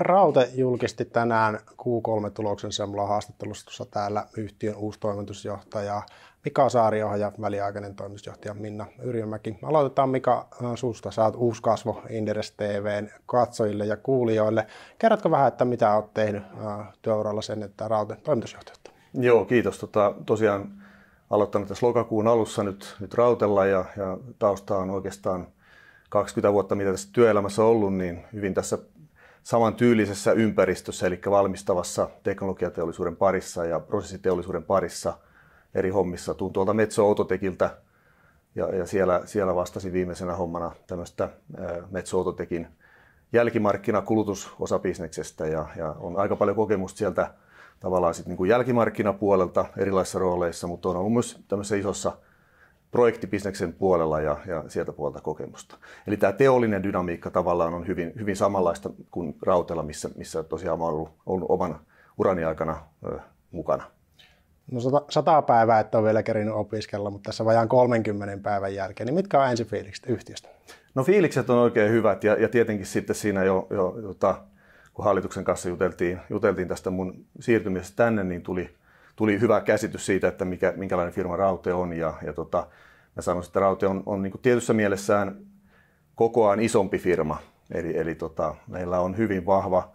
Raute julkisti tänään Q3-tuloksensa ja mulla on haastattelussa täällä yhtiön uusi toimitusjohtaja Mika Saarioha ja väliaikainen toimitusjohtaja Minna Yrjömäki. Aloitetaan Mika äh, susta. Saat uusi kasvo Inderes TVn katsojille ja kuulijoille. Kerrotko vähän, että mitä olet tehnyt äh, työuralla sen, että Raute toimitusjohtajuutta? Joo, kiitos. Tota, tosiaan aloittanut tässä lokakuun alussa nyt, nyt Rautella ja, ja tausta on oikeastaan 20 vuotta, mitä tässä työelämässä ollut, niin hyvin tässä Saman tyylisessä ympäristössä, eli valmistavassa teknologiateollisuuden parissa ja prosessiteollisuuden parissa eri hommissa. Tuun tuolta Metso Autotekiltä ja, ja siellä, siellä vastasi viimeisenä hommana tämmöistä Metso Autotekin jälkimarkkinakulutusosabisneksestä ja, ja on aika paljon kokemusta sieltä tavallaan sit niin kuin jälkimarkkinapuolelta erilaisissa rooleissa, mutta on ollut myös tämmöisessä isossa – projektibisneksen puolella ja, ja sieltä puolta kokemusta. Eli tämä teollinen dynamiikka tavallaan on hyvin, hyvin samanlaista kuin Rautella, missä, missä tosiaan olen ollut, ollut oman urani aikana ö, mukana. No sata, sata päivää että on vielä kerinyt opiskella, mutta tässä vajaan 30 päivän jälkeen, niin mitkä on ensi fiilikset yhtiöstä? No fiilikset on oikein hyvät ja, ja tietenkin sitten siinä jo, jo jota, kun hallituksen kanssa juteltiin, juteltiin tästä mun siirtymisestä tänne, niin tuli – tuli hyvä käsitys siitä, että mikä, minkälainen firma Raute on. Ja, ja tota, mä sanoisin, että Raute on, on niin tietyssä mielessään kokoaan isompi firma. Eli, eli tota, meillä on hyvin vahva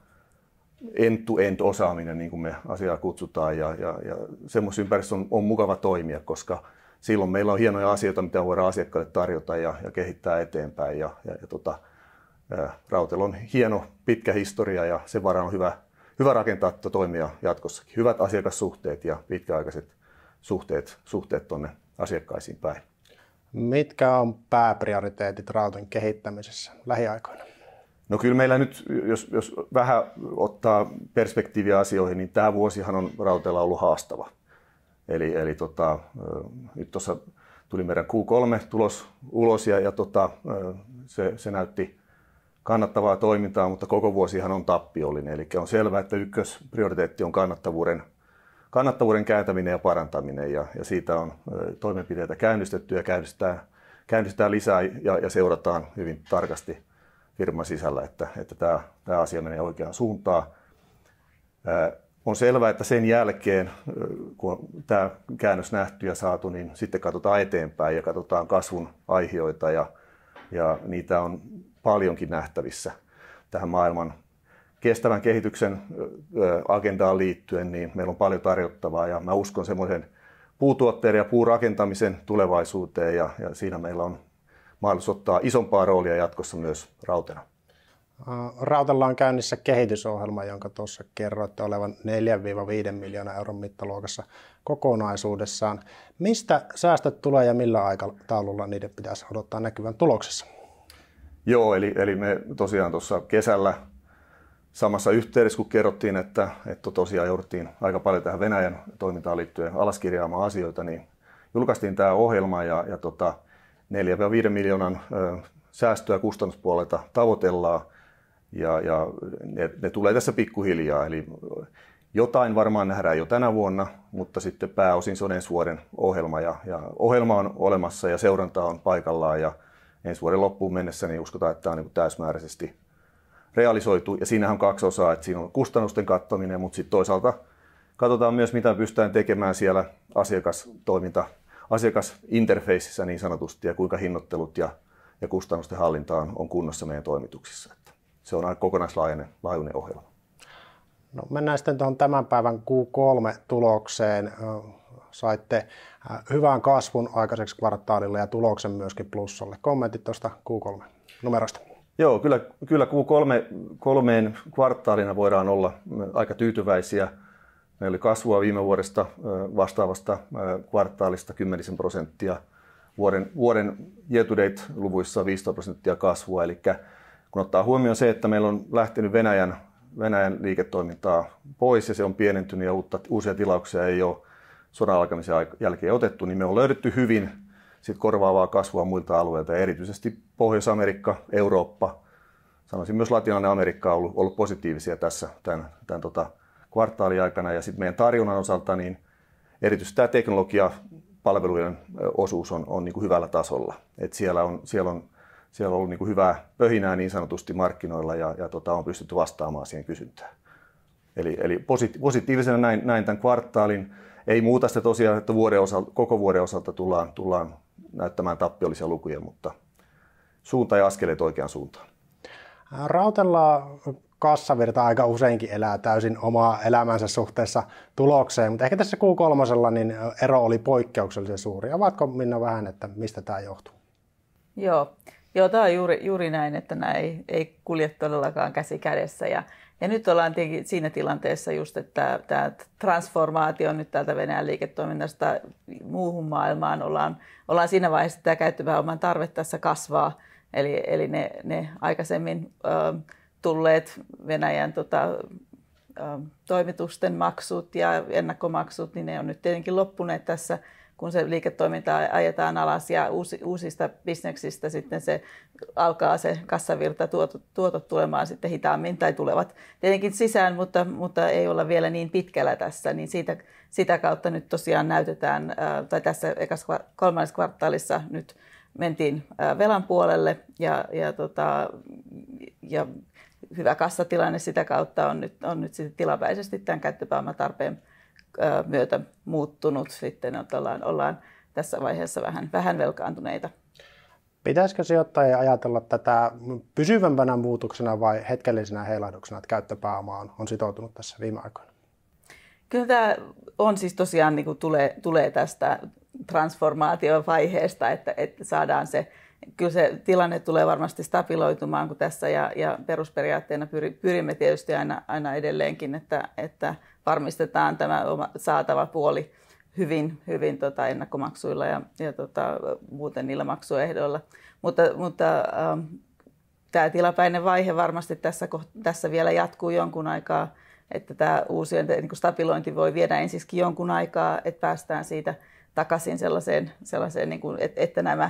end-to-end osaaminen, niin kuin me asiaa kutsutaan, ja, ja, ja semmoisessa ympäristössä on, on mukava toimia, koska silloin meillä on hienoja asioita, mitä voidaan asiakkaille tarjota ja, ja kehittää eteenpäin. Ja, ja, ja tota, Rautel on hieno, pitkä historia ja sen varaan on hyvä hyvä rakentaa tätä toimia jatkossakin. Hyvät asiakassuhteet ja pitkäaikaiset suhteet, suhteet tuonne asiakkaisiin päin. Mitkä on pääprioriteetit rautan kehittämisessä lähiaikoina? No kyllä meillä nyt, jos, jos vähän ottaa perspektiiviä asioihin, niin tämä vuosihan on rautella ollut haastava. Eli, eli tota, nyt tuossa tuli meidän Q3-tulos ulos ja, ja tota, se, se näytti kannattavaa toimintaa, mutta koko vuosihan on tappiollinen. Eli on selvää, että ykkösprioriteetti on kannattavuuden, kannattavuuden kääntäminen ja parantaminen, ja, ja siitä on toimenpiteitä käynnistetty ja käynnistetään, käynnistetään lisää ja, ja seurataan hyvin tarkasti firman sisällä, että, että tämä, tämä asia menee oikeaan suuntaan. On selvää, että sen jälkeen, kun tämä käännös nähty ja saatu, niin sitten katsotaan eteenpäin ja katsotaan kasvun aiheita ja, ja niitä on paljonkin nähtävissä tähän maailman kestävän kehityksen agendaan liittyen, niin meillä on paljon tarjottavaa ja mä uskon semmoisen puutuotteiden ja puurakentamisen tulevaisuuteen ja, ja siinä meillä on mahdollisuus ottaa isompaa roolia jatkossa myös rautena. Rautalla on käynnissä kehitysohjelma, jonka tuossa kerroitte olevan 4-5 miljoonaa euron mittaluokassa kokonaisuudessaan. Mistä säästöt tulee ja millä aikataululla niiden pitäisi odottaa näkyvän tuloksessa? Joo, eli, eli me tosiaan tuossa kesällä samassa yhteydessä, kun kerrottiin, että, että tosiaan jouduttiin aika paljon tähän Venäjän toimintaan liittyen alaskirjaamaan asioita, niin julkaistiin tämä ohjelma ja, ja tota, 4-5 miljoonan ö, säästöä kustannuspuolelta tavoitellaan ja, ja ne, ne tulee tässä pikkuhiljaa. Eli jotain varmaan nähdään jo tänä vuonna, mutta sitten pääosin se on ensi vuoden ohjelma ja, ja ohjelma on olemassa ja seuranta on paikallaan ja ensi vuoden loppuun mennessä, niin uskotaan, että tämä on niin täysmääräisesti realisoitu. Ja siinähän on kaksi osaa, että siinä on kustannusten kattaminen, mutta sitten toisaalta katsotaan myös, mitä pystytään tekemään siellä asiakastoiminta, asiakasinterfeississä niin sanotusti, ja kuinka hinnoittelut ja, ja kustannusten hallinta on, on kunnossa meidän toimituksissa. Että se on aika kokonaislaajuinen ohjelma. No, mennään sitten tuohon tämän päivän Q3-tulokseen saitte äh, hyvän kasvun aikaiseksi kvartaalille ja tuloksen myöskin plussalle. Kommentit tuosta Q3-numerosta. Joo, kyllä, kyllä Q3 kolmeen kvartaalina voidaan olla aika tyytyväisiä. Meillä oli kasvua viime vuodesta äh, vastaavasta äh, kvartaalista 10 prosenttia. Vuoden, vuoden year to date luvuissa 15 prosenttia kasvua. Eli kun ottaa huomioon se, että meillä on lähtenyt Venäjän, Venäjän liiketoimintaa pois ja se on pienentynyt ja uutta, uusia tilauksia ei ole, sodan alkamisen jälkeen otettu, niin me on löydetty hyvin sit korvaavaa kasvua muilta alueilta, ja erityisesti Pohjois-Amerikka, Eurooppa, sanoisin myös Latinalainen Amerikka on ollut, ollut positiivisia tässä tämän, tämän tota, kvartaalin aikana, ja sitten meidän tarjonnan osalta, niin erityisesti tämä teknologiapalvelujen osuus on, on niin kuin hyvällä tasolla. Et siellä, on, siellä, on, siellä on ollut niin kuin hyvää pöhinää niin sanotusti markkinoilla, ja, ja tota, on pystytty vastaamaan siihen kysyntään. Eli, eli positiivisena näin, näin tämän kvartaalin. Ei muuta sitä tosiaan, että vuoden osalta, koko vuoden osalta tullaan, tullaan näyttämään tappiollisia lukuja, mutta suunta ja askeleet oikeaan suuntaan. Rautella kassavirta aika useinkin elää täysin omaa elämänsä suhteessa tulokseen, mutta ehkä tässä q 3 niin ero oli poikkeuksellisen suuri. Avaatko Minna vähän, että mistä tämä johtuu? Joo, Joo tämä on juuri, juuri näin, että nämä ei, ei kulje todellakaan käsi kädessä ja ja nyt ollaan tietenkin siinä tilanteessa just, että tämä transformaatio nyt täältä Venäjän liiketoiminnasta muuhun maailmaan ollaan, ollaan siinä vaiheessa, että tämä oman tarve tässä kasvaa. Eli, eli ne, ne aikaisemmin ö, tulleet Venäjän tota, ö, toimitusten maksut ja ennakkomaksut, niin ne on nyt tietenkin loppuneet tässä – kun se liiketoiminta ajetaan alas ja uusi, uusista bisneksistä sitten se alkaa se kassavirta tuotot, tuotot tulemaan sitten hitaammin tai tulevat tietenkin sisään, mutta, mutta ei olla vielä niin pitkällä tässä, niin siitä, sitä kautta nyt tosiaan näytetään, tai tässä ekas, kolmannes kvartaalissa nyt mentiin velan puolelle ja, ja, tota, ja hyvä kassatilanne sitä kautta on nyt, on nyt sitten tilapäisesti tämän käyttöpääomatarpeen tarpeen myötä muuttunut sitten, ollaan, ollaan tässä vaiheessa vähän, vähän velkaantuneita. Pitäisikö sijoittajia ajatella tätä pysyvämpänä muutoksena vai hetkellisenä heilahduksena, että käyttöpääoma on, on sitoutunut tässä viime aikoina? Kyllä tämä on siis tosiaan, niin kuin tulee, tulee tästä transformaatiovaiheesta, että, että saadaan se, kyllä se tilanne tulee varmasti stabiloitumaan kuin tässä ja, ja perusperiaatteena pyrimme tietysti aina, aina edelleenkin, että, että varmistetaan tämä oma saatava puoli hyvin, hyvin tota ennakkomaksuilla ja, ja tota, muuten niillä maksuehdoilla. Mutta, mutta ähm, tämä tilapäinen vaihe varmasti tässä, tässä vielä jatkuu jonkun aikaa, että tämä uusien niin stabilointi voi viedä ensiskin jonkun aikaa, että päästään siitä – takaisin sellaiseen, sellaiseen niin kuin, että, että nämä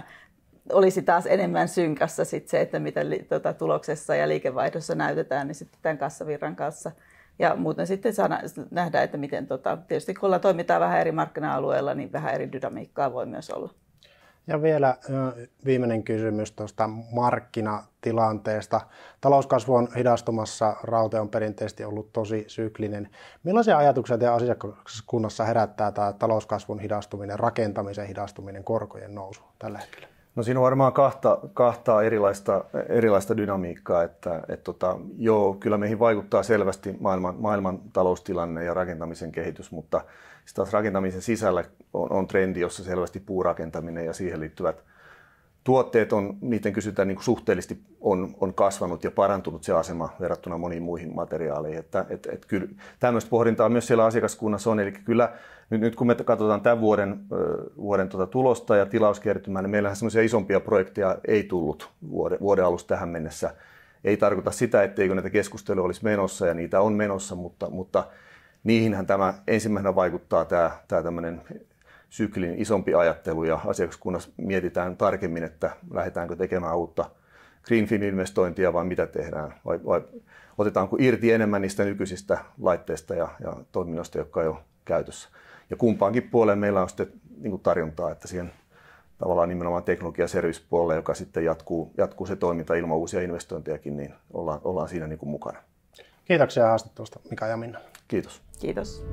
olisi taas enemmän synkassa sit se, että mitä tuota, tuloksessa ja liikevaihdossa näytetään, niin sitten tämän kassavirran kanssa. Ja muuten sitten saa nähdä, että miten, tuota, tietysti kun toimitaan vähän eri markkina alueella niin vähän eri dynamiikkaa voi myös olla. Ja vielä viimeinen kysymys tuosta markkinatilanteesta. Talouskasvu on hidastumassa, raute on perinteisesti ollut tosi syklinen. Millaisia ajatuksia teidän asiakaskunnassa herättää tämä talouskasvun hidastuminen, rakentamisen hidastuminen, korkojen nousu tällä hetkellä? No siinä on varmaan kahta, kahta erilaista, erilaista dynamiikkaa, että et tota, joo, kyllä meihin vaikuttaa selvästi maailman, maailman taloustilanne ja rakentamisen kehitys, mutta taas rakentamisen sisällä on, on trendi, jossa selvästi puurakentaminen ja siihen liittyvät – tuotteet on, niiden kysytään niin suhteellisesti on, on kasvanut ja parantunut se asema verrattuna moniin muihin materiaaleihin. Että, et, et kyllä, tämmöistä pohdintaa myös siellä asiakaskunnassa on. Eli kyllä nyt, nyt kun me katsotaan tämän vuoden, vuoden tuota tulosta ja tilauskertymää, niin meillähän semmoisia isompia projekteja ei tullut vuoden, vuoden alusta tähän mennessä. Ei tarkoita sitä, etteikö näitä keskusteluja olisi menossa ja niitä on menossa, mutta, mutta niihinhän tämä ensimmäisenä vaikuttaa tämä, tämä tämmöinen syklin isompi ajattelu ja asiakaskunnassa mietitään tarkemmin, että lähdetäänkö tekemään uutta Greenfield-investointia vai mitä tehdään, vai, vai otetaanko irti enemmän niistä nykyisistä laitteista ja, ja toiminnoista, jotka on jo käytössä. Ja kumpaankin puoleen meillä on sitten niin kuin tarjontaa, että siihen tavallaan nimenomaan teknologia- ja joka sitten jatkuu, jatkuu se toiminta ilman uusia investointejakin, niin ollaan, ollaan siinä niin kuin mukana. Kiitoksia haastattelusta Mika ja Minna. Kiitos. Kiitos.